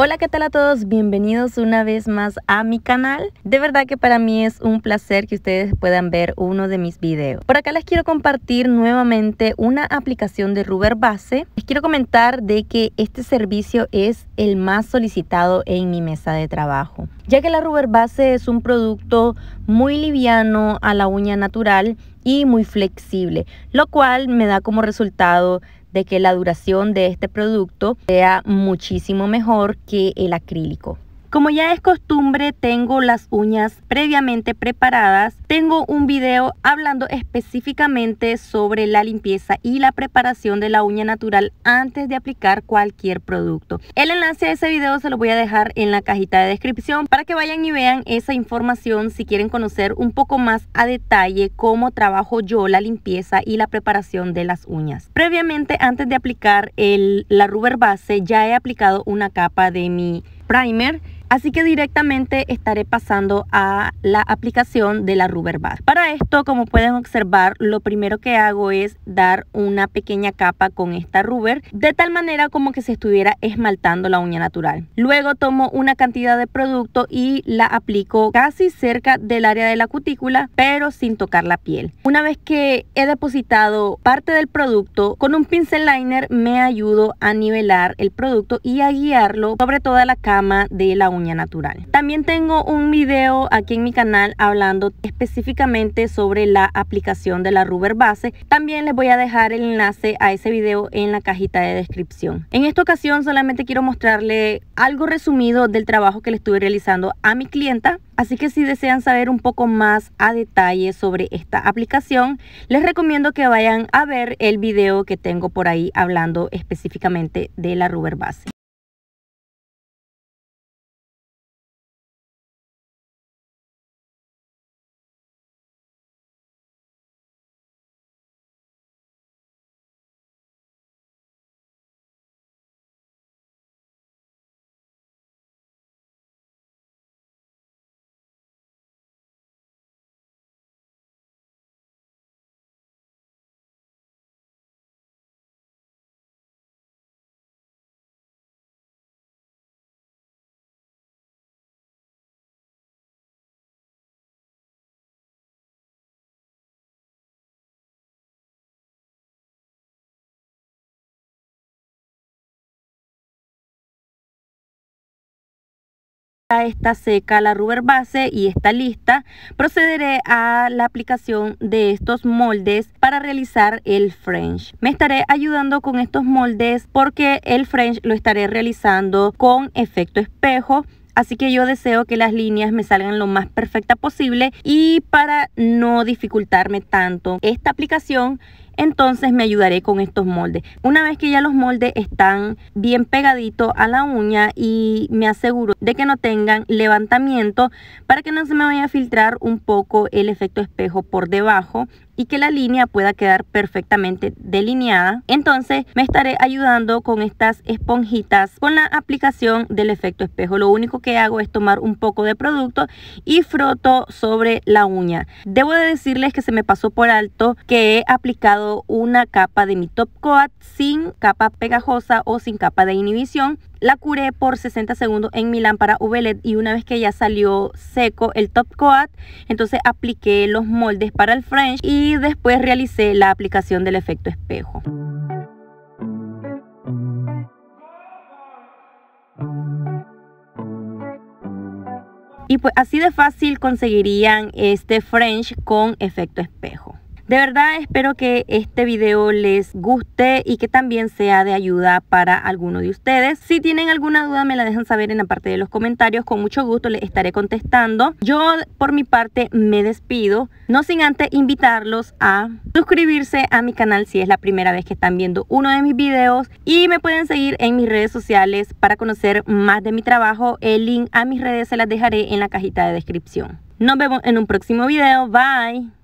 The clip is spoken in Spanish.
Hola, ¿qué tal a todos? Bienvenidos una vez más a mi canal. De verdad que para mí es un placer que ustedes puedan ver uno de mis videos. Por acá les quiero compartir nuevamente una aplicación de rubber Base. Les quiero comentar de que este servicio es el más solicitado en mi mesa de trabajo. Ya que la rubber Base es un producto muy liviano a la uña natural y muy flexible, lo cual me da como resultado de que la duración de este producto sea muchísimo mejor que el acrílico. Como ya es costumbre, tengo las uñas previamente preparadas. Tengo un video hablando específicamente sobre la limpieza y la preparación de la uña natural antes de aplicar cualquier producto. El enlace a ese video se lo voy a dejar en la cajita de descripción para que vayan y vean esa información si quieren conocer un poco más a detalle cómo trabajo yo la limpieza y la preparación de las uñas. Previamente, antes de aplicar la rubber base, ya he aplicado una capa de mi primer Así que directamente estaré pasando a la aplicación de la Rubber Bath Para esto, como pueden observar, lo primero que hago es dar una pequeña capa con esta rubber, de tal manera como que se estuviera esmaltando la uña natural. Luego tomo una cantidad de producto y la aplico casi cerca del área de la cutícula, pero sin tocar la piel. Una vez que he depositado parte del producto, con un pincel liner me ayudo a nivelar el producto y a guiarlo sobre toda la cama de la uña natural. También tengo un video aquí en mi canal hablando específicamente sobre la aplicación de la rubber base. También les voy a dejar el enlace a ese video en la cajita de descripción. En esta ocasión solamente quiero mostrarle algo resumido del trabajo que le estuve realizando a mi clienta. Así que si desean saber un poco más a detalle sobre esta aplicación, les recomiendo que vayan a ver el video que tengo por ahí hablando específicamente de la rubber base. está seca la rubber base y está lista, procederé a la aplicación de estos moldes para realizar el French. Me estaré ayudando con estos moldes porque el French lo estaré realizando con efecto espejo así que yo deseo que las líneas me salgan lo más perfecta posible y para no dificultarme tanto esta aplicación entonces me ayudaré con estos moldes. Una vez que ya los moldes están bien pegaditos a la uña y me aseguro de que no tengan levantamiento para que no se me vaya a filtrar un poco el efecto espejo por debajo y que la línea pueda quedar perfectamente delineada. Entonces me estaré ayudando con estas esponjitas con la aplicación del efecto espejo. Lo único que hago es tomar un poco de producto y froto sobre la uña. Debo de decirles que se me pasó por alto que he aplicado una capa de mi top coat sin capa pegajosa o sin capa de inhibición. La curé por 60 segundos en mi lámpara UV LED y una vez que ya salió seco el top coat, entonces apliqué los moldes para el French y después realicé la aplicación del efecto espejo. Y pues así de fácil conseguirían este French con efecto espejo. De verdad espero que este video les guste y que también sea de ayuda para alguno de ustedes. Si tienen alguna duda me la dejan saber en la parte de los comentarios, con mucho gusto les estaré contestando. Yo por mi parte me despido, no sin antes invitarlos a suscribirse a mi canal si es la primera vez que están viendo uno de mis videos y me pueden seguir en mis redes sociales para conocer más de mi trabajo. El link a mis redes se las dejaré en la cajita de descripción. Nos vemos en un próximo video. Bye.